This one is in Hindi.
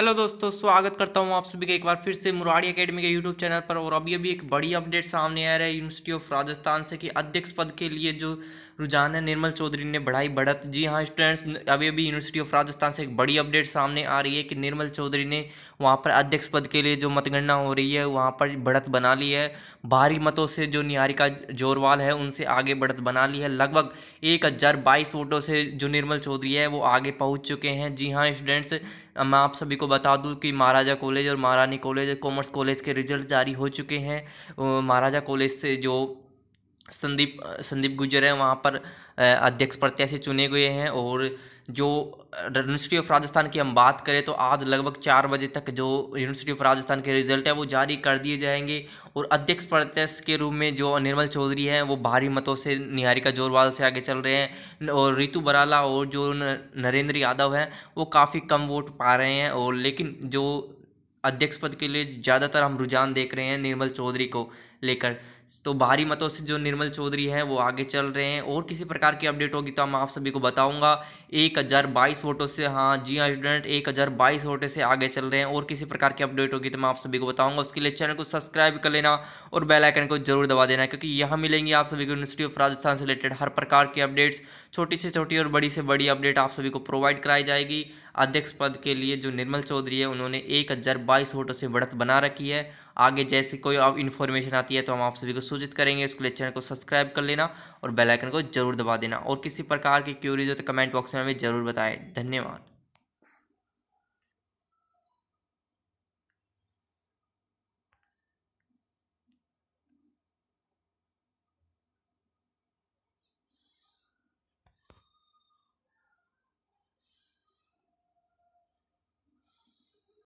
हेलो दोस्तों स्वागत करता हूं आप सभी का एक बार फिर से मुरारी एकेडमी के यूट्यूब चैनल पर और अभी अभी एक बड़ी अपडेट सामने आ रहा है यूनिवर्सिटी ऑफ राजस्थान से कि अध्यक्ष पद के लिए जो रुझान है निर्मल चौधरी ने बढ़ाई बढ़त जी हाँ स्टूडेंट्स अभी अभी यूनिवर्सिटी ऑफ राजस्थान से एक बड़ी अपडेट सामने आ रही है कि निर्मल चौधरी ने वहाँ पर अध्यक्ष पद के लिए जो मतगणना हो रही है वहाँ पर बढ़त बना ली है भारी मतों से जो निहारिका जोरवाल है उनसे आगे बढ़त बना ली है लगभग एक वोटों से जो निर्मल चौधरी है वो आगे पहुँच चुके हैं जी हाँ स्टूडेंट्स मैं आप सभी को बता दूं कि महाराजा कॉलेज और महारानी कॉलेज कॉमर्स कॉलेज के रिजल्ट जारी हो चुके हैं महाराजा कॉलेज से जो संदीप संदीप गुजर हैं वहाँ पर अध्यक्ष प्रत्याशी चुने गए हैं और जो यूनिवर्सिटी ऑफ राजस्थान की हम बात करें तो आज लगभग चार बजे तक जो यूनिवर्सिटी ऑफ राजस्थान के रिजल्ट है वो जारी कर दिए जाएंगे और अध्यक्ष प्रत्याशी के रूप में जो निर्मल चौधरी हैं वो भारी मतों से निहारिका जोरवाल से आगे चल रहे हैं और रितु बराला और जो नरेंद्र यादव हैं वो काफ़ी कम वोट पा रहे हैं और लेकिन जो अध्यक्ष पद के लिए ज़्यादातर हम रुझान देख रहे हैं निर्मल चौधरी को लेकर तो बाहरी मतों से जो निर्मल चौधरी हैं वो आगे चल रहे हैं और किसी प्रकार की अपडेट होगी तो हम आप सभी को बताऊंगा एक हजार बाईस वोटों से हाँ जी हाँ स्टूडेंट एक हजार बाईस वोटों से आगे चल रहे हैं और किसी प्रकार की अपडेट होगी तो मैं आप सभी को बताऊंगा उसके लिए चैनल को सब्सक्राइब कर लेना और बेलाइकन को जरूर दबा देना क्योंकि यहाँ मिलेंगी आप सभी को यूनिवर्सिटी ऑफ राजस्थान से रिलेटेड हर प्रकार की अपडेट्स छोटी से छोटी और बड़ी से बड़ी अपडेट आप सभी को प्रोवाइड कराई जाएगी अध्यक्ष पद के लिए जो निर्मल चौधरी है उन्होंने एक हजार वोटों से बढ़त बना रखी है आगे जैसे कोई इन्फॉर्मेशन आती है तो हम आप सभी को को सूचित करेंगे उसके लिए चैनल को सब्सक्राइब कर लेना और बेलाइकन को जरूर दबा देना और किसी प्रकार की क्यूरीज हो तो कमेंट बॉक्स में हमें जरूर बताएं धन्यवाद